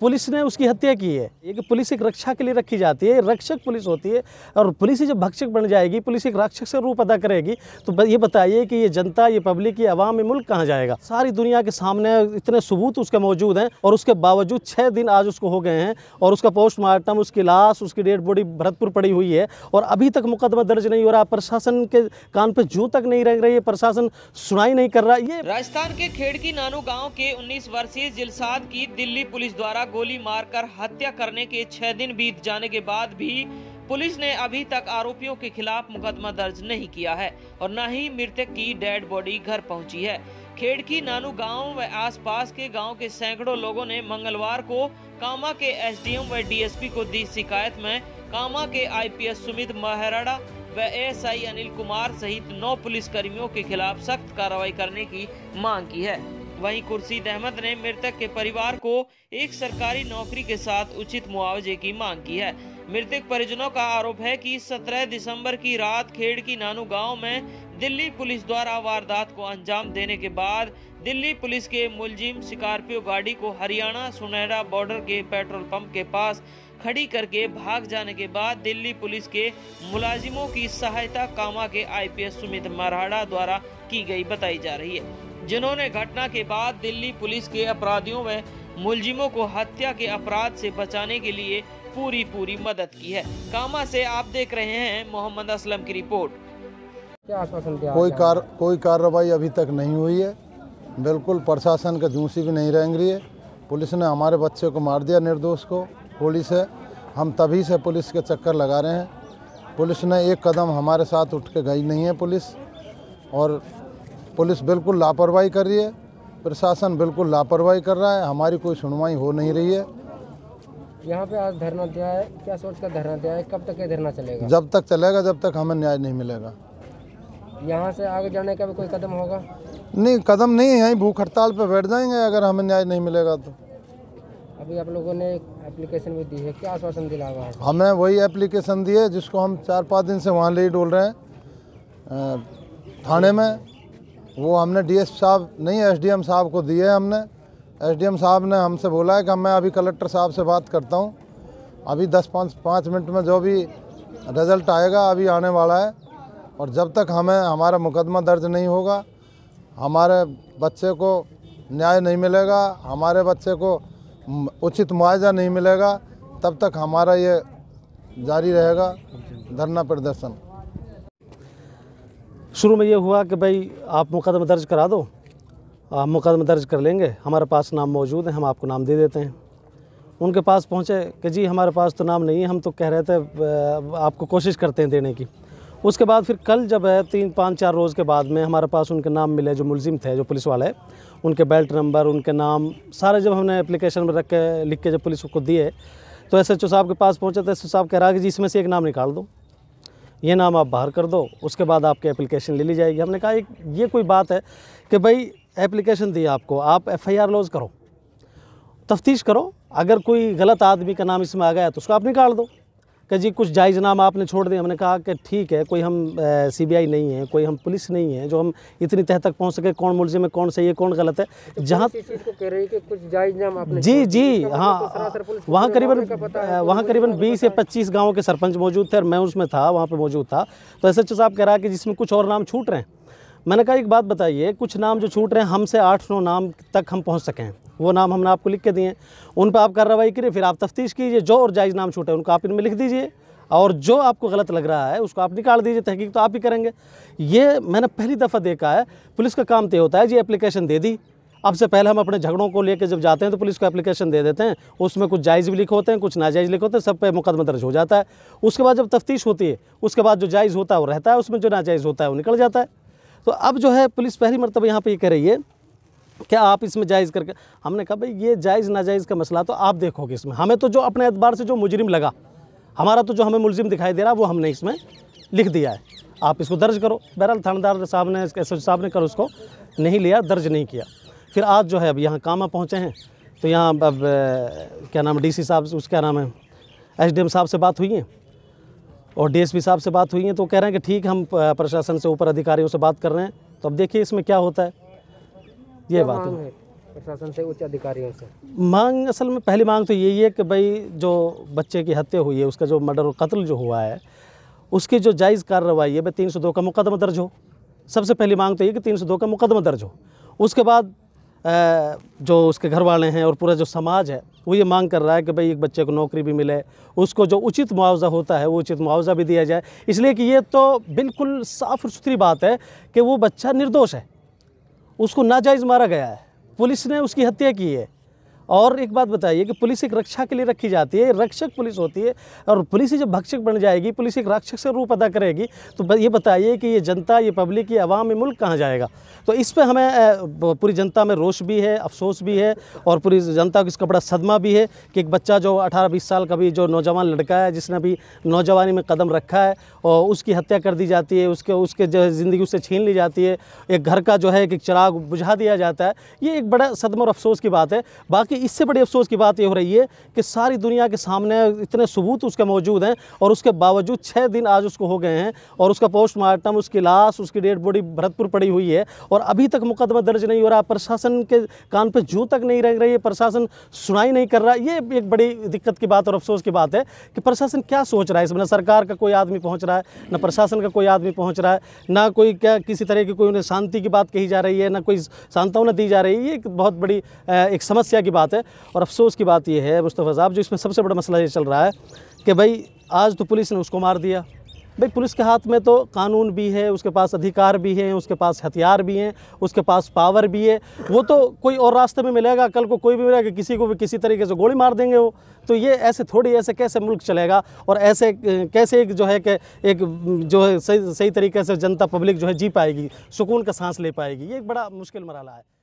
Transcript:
police ने उसकी हत्या की है ये कि पुलिस एक रक्षा के लिए रखी जाती है रक्षक पुलिस होती है और पुलिस जब भक्षक बन जाएगी पुलिस एक रक्षक से रूप अदा करेगी तो ये बताइए कि ये जनता ये पब्लिक ये अवाम ये मुल्क कहाँ जाएगा सारी दुनिया के सामने इतने सबूत उसके मौजूद हैं और उसके बावजूद छः दिन आज उसको हो गए हैं और उसका पोस्टमार्टम उसकी लाश उसकी डेड बॉडी भरतपुर पड़ी हुई है और अभी तक मुकदमा दर्ज नहीं हो रहा प्रशासन के कान पर जू तक नहीं रह रही है प्रशासन सुनाई नहीं कर रहा ये राजस्थान के खेड़की नानू गाँव के उन्नीस वर्षीय जिलसाद की दिल्ली पुलिस द्वारा गोली मारकर हत्या करने के छह दिन बीत जाने के बाद भी पुलिस ने अभी तक आरोपियों के खिलाफ मुकदमा दर्ज नहीं किया है और न ही मृतक की डेड बॉडी घर पहुंची है खेड़की नानू गांव व आसपास के गांव के सैकड़ों लोगों ने मंगलवार को कामा के एसडीएम व डीएसपी को दी शिकायत में कामा के आईपीएस सुमित महराड़ा व एसआई अनिल कुमार सहित नौ पुलिस कर्मियों के खिलाफ सख्त कार्रवाई करने की मांग की है वहीं खुर्शीद अहमद ने मृतक के परिवार को एक सरकारी नौकरी के साथ उचित मुआवजे की मांग की है मृतक परिजनों का आरोप है कि 17 दिसंबर की रात खेड़ की नानू गांव में दिल्ली पुलिस द्वारा वारदात को अंजाम देने के बाद दिल्ली पुलिस के मुलजिम स्कॉर्पियो गाड़ी को हरियाणा सुनहरा बॉर्डर के पेट्रोल पंप के पास खड़ी करके भाग जाने के बाद दिल्ली पुलिस के मुलाजिमों की सहायता कामा के आईपीएस सुमित मराड़ा द्वारा की गई बताई जा रही है जिन्होंने घटना के बाद दिल्ली पुलिस के अपराधियों व मुलजिमों को हत्या के अपराध से बचाने के लिए पूरी पूरी मदद की है कामा से आप देख रहे हैं मोहम्मद असलम की रिपोर्ट क्या कोई कार कोई कार्रवाई अभी तक नहीं हुई है बिल्कुल प्रशासन के जूसी भी नहीं रेंग रही है पुलिस ने हमारे बच्चे को मार दिया निर्दोष को पुलिस है हम तभी से पुलिस के चक्कर लगा रहे हैं पुलिस ने एक कदम हमारे साथ उठ के गई नहीं है पुलिस और पुलिस बिल्कुल लापरवाही कर रही है प्रशासन बिल्कुल लापरवाही कर रहा है हमारी कोई सुनवाई हो नहीं रही है यहाँ पे आज धरना दिया है क्या सोच कर धरना दिया है कब तक ये धरना चलेगा जब तक चलेगा जब तक हमें न्याय नहीं मिलेगा यहाँ से आगे जाने का भी कोई कदम होगा नहीं कदम नहीं है भूख हड़ताल पर बैठ जाएंगे अगर हमें न्याय नहीं मिलेगा तो अभी आप लोगों ने एप्लीकेशन भी दी है क्या आश्वासन दिला हुआ हमें वही एप्लीकेशन दी है जिसको हम चार पाँच दिन से वहाँ ले डोल रहे हैं थाने में वो हमने डी साहब नहीं एस साहब को दिए हमने एस साहब ने हमसे बोला है कि मैं अभी कलेक्टर साहब से बात करता हूँ अभी दस पाँच पाँच मिनट में जो भी रिज़ल्ट आएगा अभी आने वाला है और जब तक हमें हमारा मुकदमा दर्ज नहीं होगा हमारे बच्चे को न्याय नहीं मिलेगा हमारे बच्चे को उचित मुआवजा नहीं मिलेगा तब तक हमारा ये जारी रहेगा धरना प्रदर्शन शुरू में ये हुआ कि भाई आप मुकदमा दर्ज करा दो हम मुकदमा दर्ज कर लेंगे हमारे पास नाम मौजूद है हम आपको नाम दे देते हैं उनके पास पहुँचे कि जी हमारे पास तो नाम नहीं है हम तो कह रहे थे आपको कोशिश करते हैं देने की उसके बाद फिर कल जब है तीन पाँच चार रोज़ के बाद में हमारे पास उनके नाम मिले जो मुलजिम थे जो पुलिस वाले उनके बेल्ट नंबर उनके नाम सारे जब हमने एप्लीकेशन में रख के लिख के जब पुलिस को दिए तो एस एच ओ साहब के पास पहुँचे तो एस साहब कह रहा कि जी इसमें से एक नाम निकाल दो ये नाम आप बाहर कर दो उसके बाद आपकी एप्लीकेशन ले ली जाएगी हमने कहा एक ये कोई बात है कि भाई एप्लीकेशन दी आपको आप एफ आई आर लॉज करो तफ्तीश करो अगर कोई गलत आदमी का नाम इसमें आ गया तो उसको आप निकाल दो कि जी कुछ जायज़ नाम आपने छोड़ दिए हमने कहा कि ठीक है कोई हम सीबीआई नहीं है कोई हम पुलिस नहीं है जो हम इतनी तह तक पहुंच सके कौन मुलजिम है कौन सही है कौन गलत है तो जहाँ कुछ जायज़ नाम आपने जी जी हाँ वहाँ करीबन तो वहाँ करीबन बीस या पच्चीस गाँव के सरपंच मौजूद थे और मैं उसमें था वहाँ पर मौजूद था तो एस साहब कह रहा है कि जिसमें कुछ और नाम छूट रहे हैं मैंने कहा एक बात बताइए कुछ नाम जो छूट रहे हैं हमसे आठ नौ नाम तक हम पहुँच सकें वो नाम हमने आपको लिख के दिए उन पर आप कार्रवाई करिए फिर आप तफ्तीश कीजिए जो और जायज़ नाम छूटे उनको आप इनमें लिख दीजिए और जो आपको गलत लग रहा है उसको आप निकाल दीजिए तहकीक तो आप ही करेंगे ये मैंने पहली दफ़ा देखा है पुलिस का काम तो होता है जी एप्लीकेशन दे दी अब से पहले हम अपने झगड़ों को लेकर जब जाते हैं तो पुलिस को एप्लीकेशन दे देते हैं उसमें कुछ जायज़ भी लिख होते हैं कुछ नाजायज़ लिख होते हैं सब पे मुकदमा दर्ज हो जाता है उसके बाद जब तफ्तीश होती है उसके बाद जो जायज़ होता है वो रहता है उसमें जो नाजायज़ होता है वो निकल जाता है तो अब जो है पुलिस पहली मरतब यहाँ पर ये कह रही है क्या आप इसमें जायज़ करके हमने कहा भाई ये जायज़ नाजायज़ का मसला तो आप देखोगे इसमें हमें तो जो अपने अतबार से जो मुजरिम लगा हमारा तो जो हमें मुलजिम दिखाई दे रहा वो हमने इसमें लिख दिया है आप इसको दर्ज करो बहरहाल थानेदार साहब ने एस साहब ने कर उसको नहीं लिया दर्ज नहीं किया फिर आज जो है अब यहाँ कामा पहुँचे हैं तो यहाँ अब क्या नाम डी साहब उसका नाम है एस साहब से बात हुई है और डीएसपी साहब से बात हुई है तो कह रहे हैं कि ठीक हम प्रशासन से ऊपर अधिकारियों से बात कर रहे हैं तो अब देखिए इसमें क्या होता है ये बात है प्रशासन से उच्च अधिकारियों से मांग असल में पहली मांग तो यही है कि भाई जो बच्चे की हत्या हुई है उसका जो मर्डर और कत्ल जो हुआ है उसकी जो जायज़ कार्रवाई है भाई तीन का मुकदमा दर्ज हो सबसे पहली मांग तो ये कि तीन का मुकदमा दर्ज हो उसके बाद जो उसके घर वाले हैं और पूरा जो समाज है वो ये मांग कर रहा है कि भाई एक बच्चे को नौकरी भी मिले उसको जो उचित मुआवजा होता है वो उचित मुआवजा भी दिया जाए इसलिए कि ये तो बिल्कुल साफ और सुथरी बात है कि वो बच्चा निर्दोष है उसको नाजायज़ मारा गया है पुलिस ने उसकी हत्या की है और एक बात बताइए कि पुलिस एक रक्षा के लिए रखी जाती है रक्षक पुलिस होती है और पुलिस ही जब भक्षक बन जाएगी पुलिस एक रक्षक से रूप अदा करेगी तो ये बताइए कि ये जनता ये पब्लिक ये अवाम मुल्क कहाँ जाएगा तो इस पर हमें पूरी जनता में रोश भी है अफसोस भी है और पूरी जनता को इसका बड़ा सदमा भी है कि एक बच्चा जो अठारह बीस साल का भी जो नौजवान लड़का है जिसने अभी नौजवानी में कदम रखा है और उसकी हत्या कर दी जाती है उसके उसके जो ज़िंदगी उससे छीन ली जाती है एक घर का जो है एक चिराग बुझा दिया जाता है ये एक बड़ा सदमा और अफसोस की बात है बाकी इससे बड़ी अफसोस की बात ये हो रही है कि सारी दुनिया के सामने इतने सबूत उसके मौजूद हैं और उसके बावजूद छः दिन आज उसको हो गए हैं और उसका पोस्टमार्टम उसकी लाश उसकी डेड बॉडी भरतपुर पड़ी हुई है और अभी तक मुकदमा दर्ज नहीं हो रहा प्रशासन के कान पर जू तक नहीं रह रही है प्रशासन सुनाई नहीं कर रहा ये एक बड़ी दिक्कत की बात और अफसोस की बात है कि प्रशासन क्या सोच रहा है इसमें न सरकार का कोई आदमी पहुँच रहा है न प्रशासन का कोई आदमी पहुँच रहा है ना कोई क्या किसी तरह की कोई उन्हें शांति की बात कही जा रही है ना कोई सांत्वना दी जा रही है ये एक बहुत बड़ी एक समस्या की बात बात है और अफसोस की बात यह है मुस्तफ़ा साहब जो इसमें सबसे बड़ा मसला ये चल रहा है कि भाई आज तो पुलिस ने उसको मार दिया भाई पुलिस के हाथ में तो कानून भी है उसके पास अधिकार भी हैं उसके पास हथियार भी हैं उसके पास पावर भी है वो तो कोई और रास्ते में मिलेगा कल को कोई भी मिलेगा किसी को भी किसी तरीके से गोली मार देंगे वो तो ये ऐसे थोड़ी ऐसे कैसे मुल्क चलेगा और ऐसे कैसे एक जो है कि एक जो है सही सही तरीके से जनता पब्लिक जो है जी पाएगी सुकून का सांस ले पाएगी ये एक बड़ा मुश्किल मरहला है